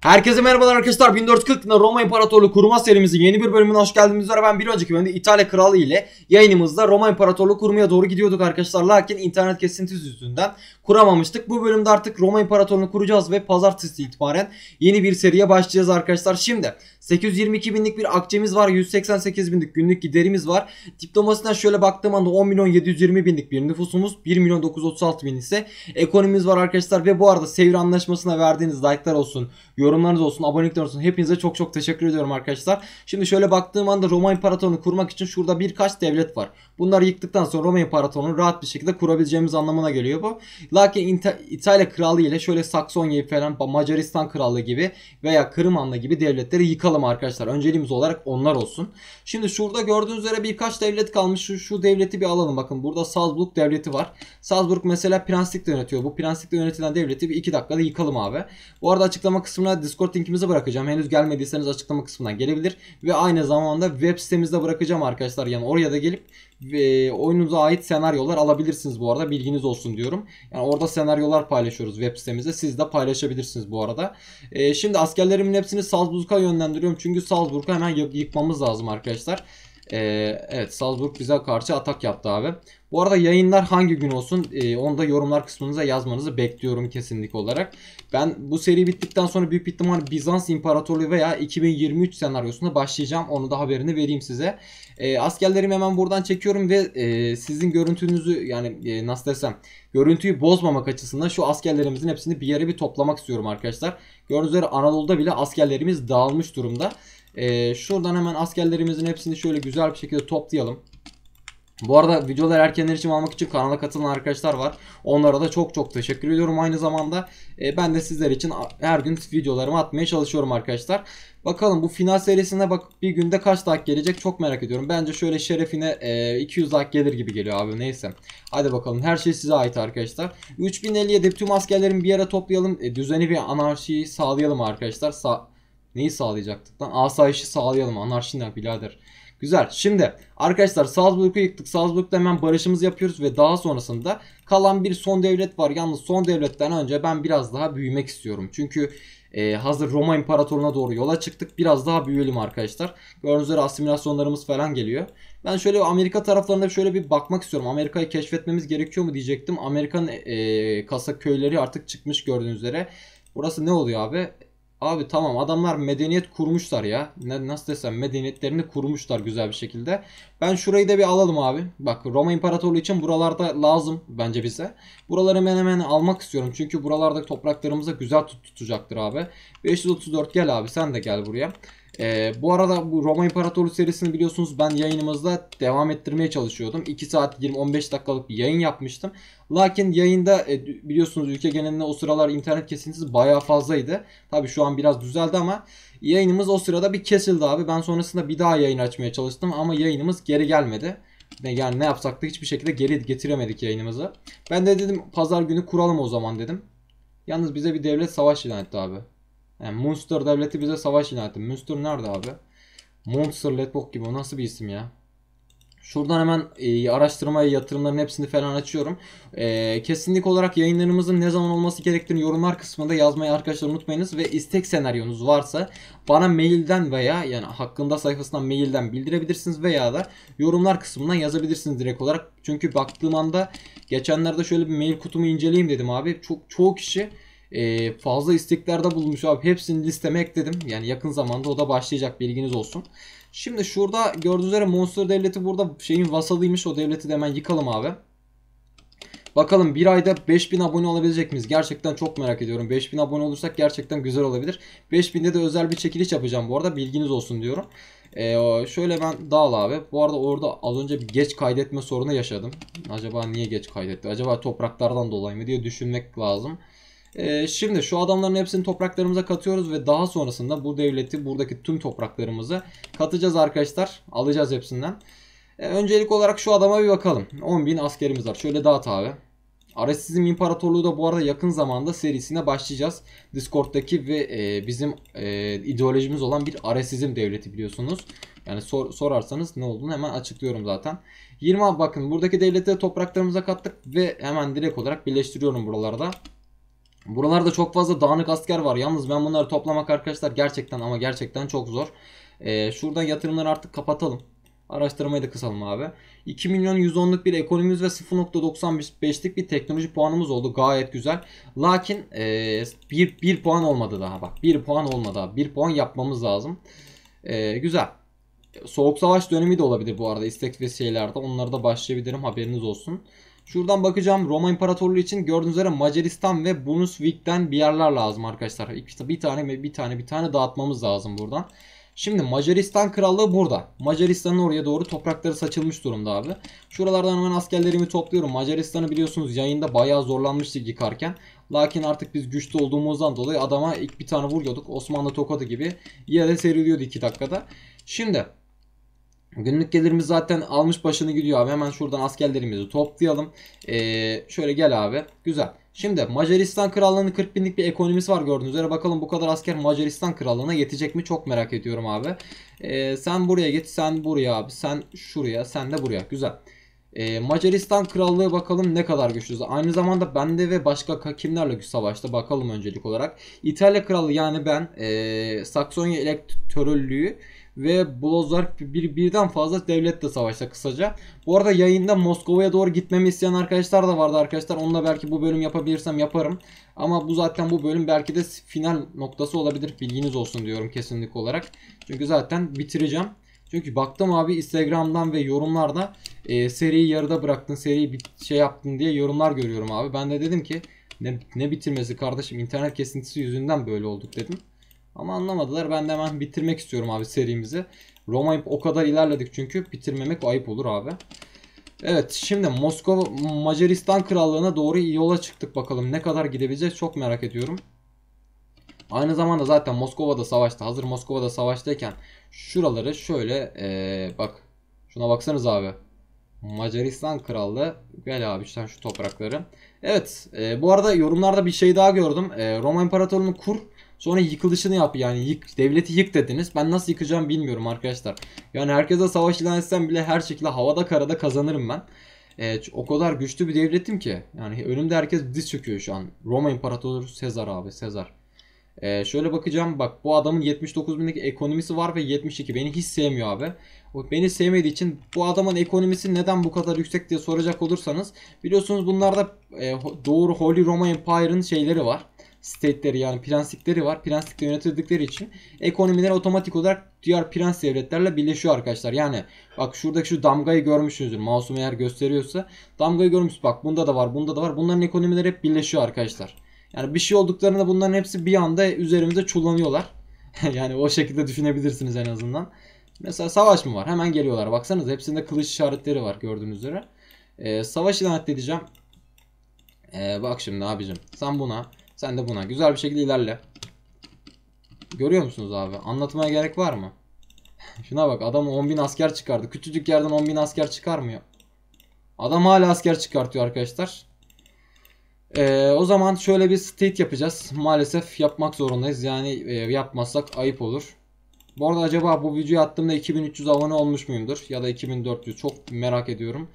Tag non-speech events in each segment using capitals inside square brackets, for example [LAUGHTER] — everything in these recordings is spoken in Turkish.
Herkese merhabalar arkadaşlar 1440'da Roma İmparatorluğu kurma serimizin yeni bir bölümüne hoş geldiniz ben bir önceki bölümde İtalya Kralı ile yayınımızda Roma İmparatorluğu kurmaya doğru gidiyorduk arkadaşlar lakin internet kesintisi yüzünden kuramamıştık. Bu bölümde artık Roma İmparatorluğu kuracağız ve pazartesi itibaren yeni bir seriye başlayacağız arkadaşlar. Şimdi 822 binlik bir akçemiz var. 188 binlik günlük giderimiz var. Diplomasına şöyle baktığım anda 10 milyon 720 binlik bir nüfusumuz. 1 milyon 936 bin ise ekonomimiz var arkadaşlar. Ve bu arada Sevr Anlaşması'na verdiğiniz like'lar olsun, yorumlarınız olsun, abonelikler olsun. Hepinize çok çok teşekkür ediyorum arkadaşlar. Şimdi şöyle baktığım anda Roma İmparatorluğu'nu kurmak için şurada birkaç devlet var. Bunları yıktıktan sonra Roma İmparatorluğu'nu rahat bir şekilde kurabileceğimiz anlamına geliyor bu. Lakin İtalya Krallığı ile şöyle Saksonya falan Macaristan Krallığı gibi veya Kırım Hanlı gibi devletleri yıkabiliyoruz bakalım arkadaşlar. Önceliğimiz olarak onlar olsun. Şimdi şurada gördüğünüz üzere birkaç devlet kalmış. Şu, şu devleti bir alalım. Bakın burada Salzburg devleti var. Salzburg mesela prenslikle yönetiyor. Bu prenslikle yönetilen devleti bir iki dakikada yıkalım abi. Bu arada açıklama kısmına Discord linkimizi bırakacağım. Henüz gelmediyseniz açıklama kısmından gelebilir. Ve aynı zamanda web sitemizde bırakacağım arkadaşlar. Yani oraya da gelip ve oyununuza ait senaryolar alabilirsiniz bu arada bilginiz olsun diyorum. Yani orada senaryolar paylaşıyoruz web sitemizde. Siz de paylaşabilirsiniz bu arada. E, şimdi askerlerimin hepsini Salzburg'a yönlendiriyorum. Çünkü Salzburg'u hemen yıkmamız lazım arkadaşlar. E, evet Salzburg bize karşı atak yaptı abi. Bu arada yayınlar hangi gün olsun e, onu da yorumlar kısmınıza yazmanızı bekliyorum kesinlik olarak. Ben bu seri bittikten sonra büyük ihtimal Bizans İmparatorluğu veya 2023 senaryosunda başlayacağım. Onu da haberini vereyim size. E, askerlerimi hemen buradan çekiyorum ve e, sizin görüntünüzü yani e, nasıl desem görüntüyü bozmamak açısından şu askerlerimizin hepsini bir yere bir toplamak istiyorum arkadaşlar. Gördüğünüz üzere Anadolu'da bile askerlerimiz dağılmış durumda. E, şuradan hemen askerlerimizin hepsini şöyle güzel bir şekilde toplayalım. Bu arada videolar erkenler için almak için kanala katılan arkadaşlar var. Onlara da çok çok teşekkür ediyorum. Aynı zamanda e, ben de sizler için her gün videolarımı atmaya çalışıyorum arkadaşlar. Bakalım bu final serisine bak bir günde kaç like gelecek çok merak ediyorum. Bence şöyle şerefine e, 200 like gelir gibi geliyor abi neyse. Hadi bakalım her şey size ait arkadaşlar. 3057 tüm askerlerimi bir yere toplayalım. E, düzeni bir anarşiyi sağlayalım arkadaşlar. Sa Neyi sağlayacaktık lan? Asayişi sağlayalım. Anarşi ne birader. Güzel. Şimdi arkadaşlar Salzburg'u yıktık. Salzburg'da hemen barışımızı yapıyoruz ve daha sonrasında kalan bir son devlet var. Yalnız son devletten önce ben biraz daha büyümek istiyorum. Çünkü e, hazır Roma İmparatorluğu'na doğru yola çıktık. Biraz daha büyüyelim arkadaşlar. Gördüğünüz üzere asimilasyonlarımız falan geliyor. Ben şöyle Amerika taraflarına şöyle bir bakmak istiyorum. Amerika'yı keşfetmemiz gerekiyor mu diyecektim. Amerika'nın e, kasa köyleri artık çıkmış gördüğünüz üzere. Burası ne oluyor abi? Abi tamam adamlar medeniyet kurmuşlar ya. Ne, nasıl desem medeniyetlerini kurmuşlar güzel bir şekilde. Ben şurayı da bir alalım abi. Bak Roma İmparatorluğu için buralarda lazım bence bize. Buraları hemen hemen almak istiyorum. Çünkü buralardaki topraklarımıza güzel tut tutacaktır abi. 534 gel abi sen de gel buraya. Ee, bu arada bu Roma İmparatorluğu serisini biliyorsunuz ben yayınımızda devam ettirmeye çalışıyordum. 2 saat 20-15 dakikalık bir yayın yapmıştım. Lakin yayında e, biliyorsunuz ülke genelinde o sıralar internet kesintisi bayağı fazlaydı. Tabi şu an biraz düzeldi ama Yayınımız o sırada bir kesildi abi. Ben sonrasında bir daha yayın açmaya çalıştım ama yayınımız geri gelmedi. Yani ne yapsak da hiçbir şekilde geri getiremedik yayınımızı. Ben de dedim pazar günü kuralım o zaman dedim. Yalnız bize bir devlet savaş ilan etti abi. Yani Munster devleti bize savaş ilan etti. Munster nerede abi? Monster Letbok gibi o nasıl bir isim ya? Şuradan hemen e, araştırma yatırımların hepsini falan açıyorum. E, kesinlik olarak yayınlarımızın ne zaman olması gerektiğini yorumlar kısmında yazmayı arkadaşlar unutmayınız. Ve istek senaryonuz varsa bana mailden veya yani hakkında sayfasından mailden bildirebilirsiniz veya da yorumlar kısmından yazabilirsiniz direkt olarak. Çünkü baktığım anda geçenlerde şöyle bir mail kutumu inceleyeyim dedim abi. Çok çoğu kişi e, fazla isteklerde bulunmuş abi. Hepsini listeme ekledim. Yani yakın zamanda o da başlayacak bilginiz olsun. Şimdi şurada gördüğünüz üzere Monster Devleti burada şeyin vasalıymış. O devleti de hemen yıkalım abi. Bakalım bir ayda 5000 abone olabilecek miyiz? Gerçekten çok merak ediyorum. 5000 abone olursak gerçekten güzel olabilir. 5000'de de özel bir çekiliş yapacağım bu arada. Bilginiz olsun diyorum. Ee, şöyle ben dağıl abi. Bu arada orada az önce bir geç kaydetme sorunu yaşadım. Acaba niye geç kaydetti? Acaba topraklardan dolayı mı diye düşünmek lazım. Ee, şimdi şu adamların hepsini topraklarımıza katıyoruz ve daha sonrasında bu devleti buradaki tüm topraklarımızı katacağız arkadaşlar. Alacağız hepsinden. Ee, öncelik olarak şu adama bir bakalım. 10.000 askerimiz var. Şöyle dağıt abi. Aresizm İmparatorluğu da bu arada yakın zamanda serisine başlayacağız. Discord'daki ve e, bizim e, ideolojimiz olan bir Aresizm devleti biliyorsunuz. Yani sor, sorarsanız ne olduğunu hemen açıklıyorum zaten. 20 bakın buradaki devlete topraklarımıza kattık ve hemen direkt olarak birleştiriyorum buralarda. Buralarda çok fazla dağınık asker var. Yalnız ben bunları toplamak arkadaşlar gerçekten ama gerçekten çok zor. Ee, şuradan yatırımları artık kapatalım. Araştırmayı da kısalım abi. 2 milyon 110'luk bir ekonomimiz ve 0.95'lik bir teknoloji puanımız oldu. Gayet güzel. Lakin e, bir, bir puan olmadı daha bak. Bir puan olmadı daha. Bir puan yapmamız lazım. E, güzel. Soğuk savaş dönemi de olabilir bu arada. istek ve şeylerde. Onlara da başlayabilirim. Haberiniz olsun. Şuradan bakacağım Roma İmparatorluğu için gördüğünüz üzere Macaristan ve Brunswick'ten bir yerler lazım arkadaşlar. bir tane bir tane bir tane dağıtmamız lazım buradan. Şimdi Macaristan krallığı burada. Macaristan'ın oraya doğru toprakları saçılmış durumda abi. Şuralardan hemen askerlerimi topluyorum. Macaristan'ı biliyorsunuz yayında bayağı zorlanmıştık yıkarken. Lakin artık biz güçlü olduğumuzdan dolayı adama ilk bir tane vuruyorduk. Osmanlı tokadı gibi yere seriliyordu 2 dakikada. Şimdi Günlük gelirimiz zaten almış başını gidiyor abi. Hemen şuradan askerlerimizi toplayalım. Ee, şöyle gel abi. Güzel. Şimdi Macaristan Krallığı'nın 40 binlik bir ekonomisi var gördüğünüz üzere. Bakalım bu kadar asker Macaristan Krallığı'na yetecek mi? Çok merak ediyorum abi. Ee, sen buraya git. Sen buraya abi. Sen şuraya. Sen de buraya. Güzel. Ee, Macaristan Krallığı bakalım ne kadar güçlü. Aynı zamanda bende ve başka kimlerle güç savaşta bakalım öncelik olarak. İtalya Krallığı yani ben. Ee, Saksonya Elektörlüğü ve Bozark bir birden fazla devletle savaşta kısaca. Bu arada yayında Moskova'ya doğru gitmemi isteyen arkadaşlar da vardı arkadaşlar. Onunla belki bu bölüm yapabilirsem yaparım. Ama bu zaten bu bölüm belki de final noktası olabilir. Bilginiz olsun diyorum kesinlik olarak. Çünkü zaten bitireceğim. Çünkü baktım abi Instagram'dan ve yorumlarda e, seriyi yarıda bıraktın, seriyi bir şey yaptın diye yorumlar görüyorum abi. Ben de dedim ki ne, ne bitirmesi kardeşim internet kesintisi yüzünden böyle olduk dedim. Ama anlamadılar. Ben de hemen bitirmek istiyorum abi serimizi. Roma'yı o kadar ilerledik çünkü bitirmemek ayıp olur abi. Evet şimdi Moskova Macaristan Krallığı'na doğru yola çıktık bakalım. Ne kadar gidebileceğiz çok merak ediyorum. Aynı zamanda zaten Moskova'da savaşta. Hazır Moskova'da savaştayken şuraları şöyle ee, bak. Şuna baksanız abi. Macaristan Krallığı. Gel abi işte şu toprakları. Evet e, bu arada yorumlarda bir şey daha gördüm. E, Roma İmparatorluğu'nu kur Sonra yıkılışını yap yani yık, devleti yık dediniz. Ben nasıl yıkacağım bilmiyorum arkadaşlar. Yani herkese savaş ilan etsem bile her şekilde havada karada kazanırım ben. Ee, o kadar güçlü bir devletim ki. Yani önümde herkes diz çöküyor şu an. Roma İmparatoru Sezar abi Sezar. Ee, şöyle bakacağım bak bu adamın 79 binlik ekonomisi var ve 72 beni hiç sevmiyor abi. O beni sevmediği için bu adamın ekonomisi neden bu kadar yüksek diye soracak olursanız biliyorsunuz bunlarda e, doğru Holy Roma Empire'ın şeyleri var state'leri yani prenslikleri var. Prenslikle yönetildikleri için ekonomiler otomatik olarak diğer prens devletlerle birleşiyor arkadaşlar. Yani bak şuradaki şu damgayı görmüşsünüzdür. Masum eğer gösteriyorsa damgayı görmüşsünüz. Bak bunda da var, bunda da var. Bunların ekonomileri hep birleşiyor arkadaşlar. Yani bir şey olduklarında bunların hepsi bir anda üzerimize çullanıyorlar. [LAUGHS] yani o şekilde düşünebilirsiniz en azından. Mesela savaş mı var? Hemen geliyorlar. Baksanız hepsinde kılıç işaretleri var gördüğünüz üzere. Ee, savaş ilan edeceğim. Ee, bak şimdi abicim sen buna sen de buna güzel bir şekilde ilerle. Görüyor musunuz abi? Anlatmaya gerek var mı? [LAUGHS] Şuna bak adam 10.000 asker çıkardı. Küçücük yerden 10.000 asker çıkarmıyor. Adam hala asker çıkartıyor arkadaşlar. Ee, o zaman şöyle bir state yapacağız. Maalesef yapmak zorundayız. Yani e, yapmazsak ayıp olur. Bu arada acaba bu videoyu attığımda 2300 abone olmuş muyumdur? Ya da 2400 çok merak ediyorum.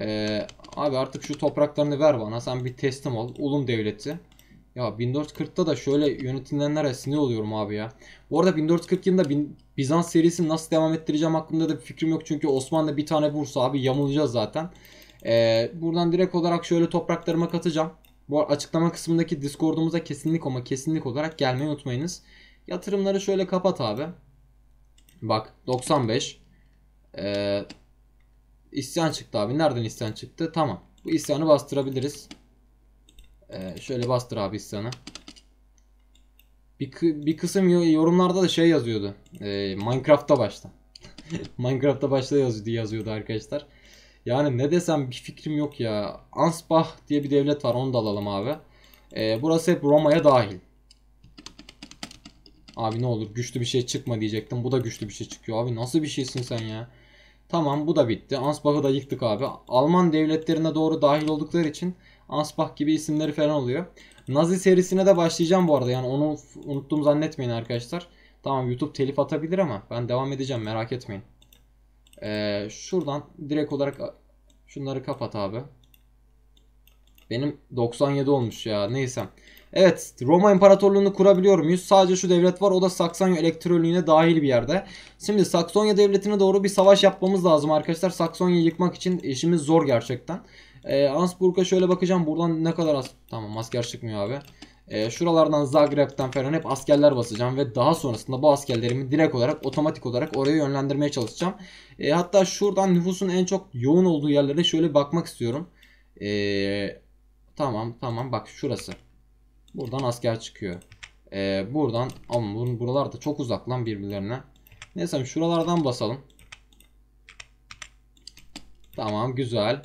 Ee, abi artık şu topraklarını ver bana. Sen bir teslim ol. Ulum devleti. Ya 1440'ta da şöyle yönetilenlere sinir oluyorum abi ya. Bu arada 1440 yılında Bizans serisini nasıl devam ettireceğim hakkında da bir fikrim yok. Çünkü Osmanlı bir tane bursa abi yamulacağız zaten. Ee, buradan direkt olarak şöyle topraklarıma katacağım. Bu açıklama kısmındaki Discord'umuza kesinlik ama kesinlik olarak gelmeyi unutmayınız. Yatırımları şöyle kapat abi. Bak 95. Ee, isyan çıktı abi. Nereden isyan çıktı? Tamam. Bu isyanı bastırabiliriz. Ee, şöyle bastır abi sana. Bir, bir kısım yorumlarda da şey yazıyordu. Ee, Minecraft'ta başta. [LAUGHS] Minecraft'ta başta yazıyordu, yazıyordu arkadaşlar. Yani ne desem bir fikrim yok ya. Ansbach diye bir devlet var onu da alalım abi. Ee, burası hep Roma'ya dahil. Abi ne olur güçlü bir şey çıkma diyecektim. Bu da güçlü bir şey çıkıyor abi. Nasıl bir şeysin sen ya? Tamam bu da bitti. Ansbach'ı da yıktık abi. Alman devletlerine doğru dahil oldukları için Ansbach gibi isimleri falan oluyor. Nazi serisine de başlayacağım bu arada. Yani onu unuttum zannetmeyin arkadaşlar. Tamam YouTube telif atabilir ama ben devam edeceğim merak etmeyin. Ee, şuradan direkt olarak şunları kapat abi. Benim 97 olmuş ya neyse. Evet Roma İmparatorluğunu kurabiliyor muyuz? Sadece şu devlet var o da Saksonya elektrolüğüne dahil bir yerde. Şimdi Saksonya devletine doğru bir savaş yapmamız lazım arkadaşlar. Saksonya'yı yıkmak için işimiz zor gerçekten. E, Ansburg'a şöyle bakacağım. Buradan ne kadar as... Tamam asker çıkmıyor abi. E, şuralardan Zagreb'den falan hep askerler basacağım ve daha sonrasında bu askerlerimi direkt olarak otomatik olarak oraya yönlendirmeye çalışacağım. E, hatta şuradan nüfusun en çok yoğun olduğu yerlere şöyle bakmak istiyorum. E, tamam tamam bak şurası. Buradan asker çıkıyor. E, buradan ama buralar da çok uzak lan birbirlerine. Neyse şuralardan basalım. Tamam güzel.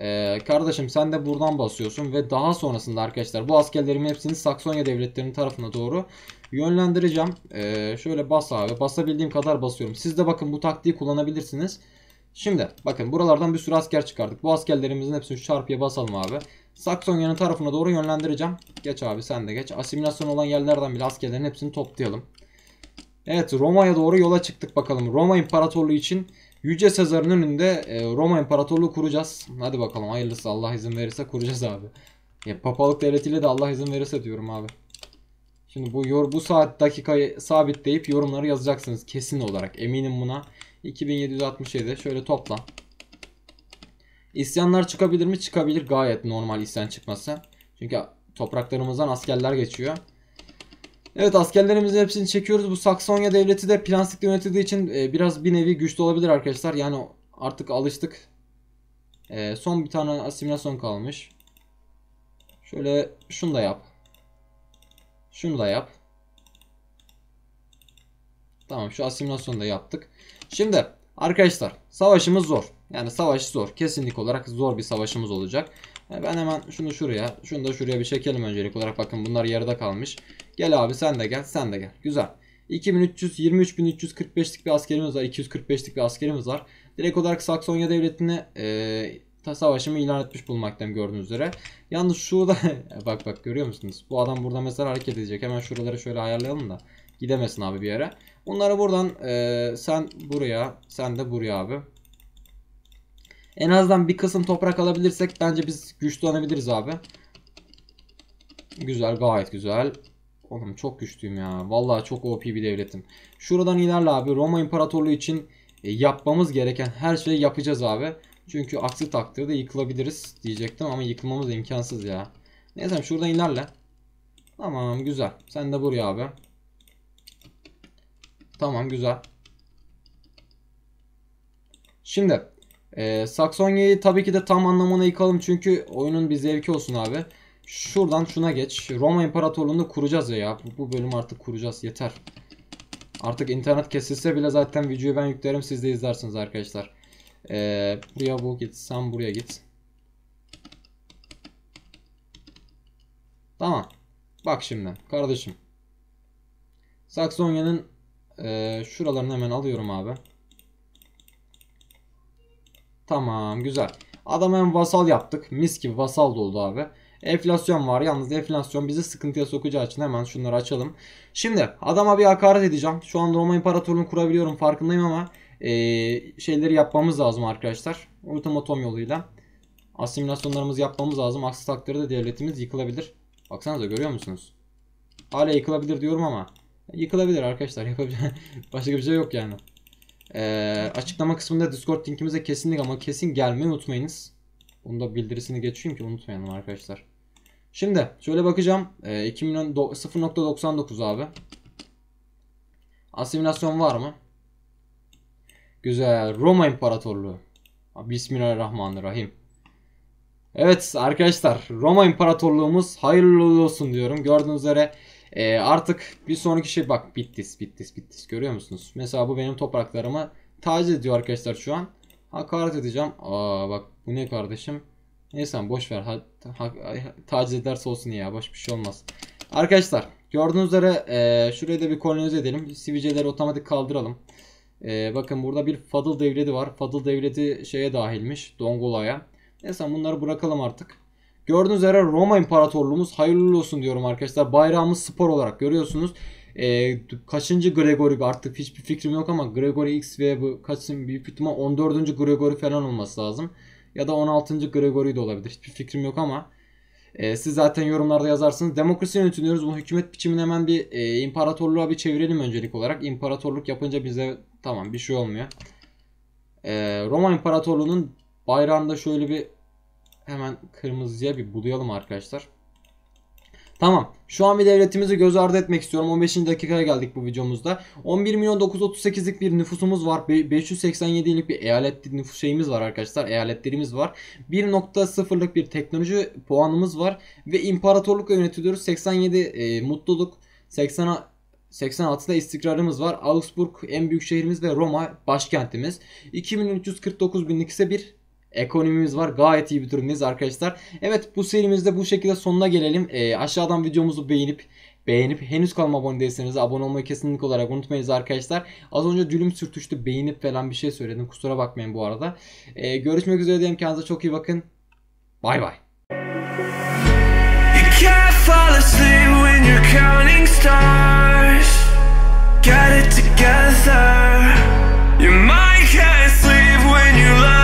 Ee, kardeşim sen de buradan basıyorsun ve daha sonrasında arkadaşlar bu askerlerimin hepsini Saksonya devletlerinin tarafına doğru yönlendireceğim. Ee, şöyle bas abi basabildiğim kadar basıyorum. Siz de bakın bu taktiği kullanabilirsiniz. Şimdi bakın buralardan bir sürü asker çıkardık. Bu askerlerimizin hepsini şu çarpıya basalım abi. Saksonya'nın tarafına doğru yönlendireceğim. Geç abi sen de geç. Asimilasyon olan yerlerden bile askerlerin hepsini toplayalım. Evet Roma'ya doğru yola çıktık bakalım. Roma İmparatorluğu için Yüce Sezar'ın önünde e, Roma İmparatorluğu kuracağız. Hadi bakalım hayırlısı Allah izin verirse kuracağız abi. Ya papalık devletiyle de Allah izin verirse diyorum abi. Şimdi bu yor bu saat dakikayı sabitleyip yorumları yazacaksınız kesin olarak. Eminim buna. 2767 şöyle topla. İsyanlar çıkabilir mi? Çıkabilir. Gayet normal isyan çıkması. Çünkü topraklarımızdan askerler geçiyor. Evet askerlerimizin hepsini çekiyoruz. Bu Saksonya devleti de prenslikle yönetildiği için e, biraz bir nevi güçlü olabilir arkadaşlar. Yani artık alıştık. E, son bir tane asimilasyon kalmış. Şöyle şunu da yap. Şunu da yap. Tamam şu asimilasyonu da yaptık. Şimdi arkadaşlar savaşımız zor. Yani savaş zor. Kesinlik olarak zor bir savaşımız olacak. E, ben hemen şunu şuraya, şunu da şuraya bir çekelim öncelik olarak. Bakın bunlar yarıda kalmış. Gel abi sen de gel sen de gel. Güzel. 2300 23345'lik bir askerimiz var. 245'lik bir askerimiz var. Direkt olarak Saksonya devletine e, savaşımı ilan etmiş bulmaktan gördüğünüz üzere. Yalnız şurada [LAUGHS] bak bak görüyor musunuz? Bu adam burada mesela hareket edecek. Hemen şuraları şöyle ayarlayalım da gidemesin abi bir yere. Onları buradan e, sen buraya sen de buraya abi. En azından bir kısım toprak alabilirsek bence biz güçlenebiliriz abi. Güzel gayet güzel. Oğlum çok güçlüyüm ya. Vallahi çok OP bir devletim. Şuradan ilerle abi. Roma İmparatorluğu için e, yapmamız gereken her şeyi yapacağız abi. Çünkü aksi takdirde yıkılabiliriz diyecektim ama yıkılmamız imkansız ya. Neyse şuradan ilerle. Tamam güzel. Sen de buraya abi. Tamam güzel. Şimdi e, Saksonya'yı tabii ki de tam anlamına yıkalım çünkü oyunun bir zevki olsun abi. Şuradan şuna geç. Roma İmparatorluğu'nu kuracağız ya. Bu, bu bölüm artık kuracağız. Yeter. Artık internet kesilse bile zaten videoyu ben yüklerim. Siz de izlersiniz arkadaşlar. Ee, buraya bu git. Sen buraya git. Tamam. Bak şimdi. Kardeşim. Saksonya'nın e, şuralarını hemen alıyorum abi. Tamam. Güzel. Adam hemen vasal yaptık. Mis gibi vasal da oldu abi. Enflasyon var. Yalnız enflasyon bizi sıkıntıya sokacağı için hemen şunları açalım. Şimdi adama bir hakaret edeceğim. Şu anda Roma İmparatorluğunu kurabiliyorum farkındayım ama e, şeyleri yapmamız lazım arkadaşlar. Otomatom yoluyla asimilasyonlarımızı yapmamız lazım. Aksi takdirde devletimiz yıkılabilir. Baksanıza görüyor musunuz? Hala yıkılabilir diyorum ama yıkılabilir arkadaşlar. [LAUGHS] başka bir şey yok yani. Ee, açıklama kısmında Discord linkimize kesinlik ama kesin gelmeyi unutmayınız. Bunu da bildirisini geçeyim ki unutmayalım arkadaşlar. Şimdi şöyle bakacağım. E, ee, 2 milyon 0.99 abi. Asimilasyon var mı? Güzel. Roma İmparatorluğu. Bismillahirrahmanirrahim. Evet arkadaşlar Roma İmparatorluğumuz hayırlı olsun diyorum. Gördüğünüz üzere e, artık bir sonraki şey bak Bittis Bittis Bittis görüyor musunuz? Mesela bu benim topraklarımı taciz ediyor arkadaşlar şu an. Hakaret edeceğim. Aa bak bu ne kardeşim? Neyse sen boş ver. Ha, ha, taciz ederse olsun ya. Boş bir şey olmaz. Arkadaşlar gördüğünüz üzere e, şurayı da bir kolonize edelim. Sivilceleri otomatik kaldıralım. E, bakın burada bir Fadıl devleti var. Fadıl devleti şeye dahilmiş. Dongola'ya. Neyse bunları bırakalım artık. Gördüğünüz üzere Roma İmparatorluğumuz hayırlı olsun diyorum arkadaşlar. Bayrağımız spor olarak görüyorsunuz. E, kaçıncı Gregory artık hiçbir fikrim yok ama Gregory X ve bu kaçın büyük ihtimal 14. Gregory falan olması lazım ya da 16. Gregory de olabilir. Hiçbir fikrim yok ama e, siz zaten yorumlarda yazarsınız. Demokrasi yönetiliyoruz. Bu hükümet biçimini hemen bir e, imparatorluğa bir çevirelim öncelik olarak. İmparatorluk yapınca bize tamam bir şey olmuyor. E, Roma İmparatorluğu'nun bayrağında şöyle bir hemen kırmızıya bir bulayalım arkadaşlar. Tamam. Şu an bir devletimizi göz ardı etmek istiyorum. 15. dakikaya geldik bu videomuzda. 11 milyon 938'lik bir nüfusumuz var. 587'lik bir eyalet nüfus şeyimiz var arkadaşlar. Eyaletlerimiz var. 1.0'lık bir teknoloji puanımız var. Ve imparatorlukla yönetiliyoruz. 87 e, mutluluk. 80 86'da istikrarımız var. Augsburg en büyük şehrimiz ve Roma başkentimiz. 2349 binlik ise bir Ekonomimiz var. Gayet iyi bir durumdayız arkadaşlar. Evet bu serimizde bu şekilde sonuna gelelim. E, aşağıdan videomuzu beğenip beğenip henüz kanalıma abone değilseniz abone olmayı kesinlikle olarak unutmayınız arkadaşlar. Az önce dülüm sürtüştü beğenip falan bir şey söyledim. Kusura bakmayın bu arada. E, görüşmek üzere diyelim. Kendinize çok iyi bakın. Bay bay. Get it together You might can't sleep when you love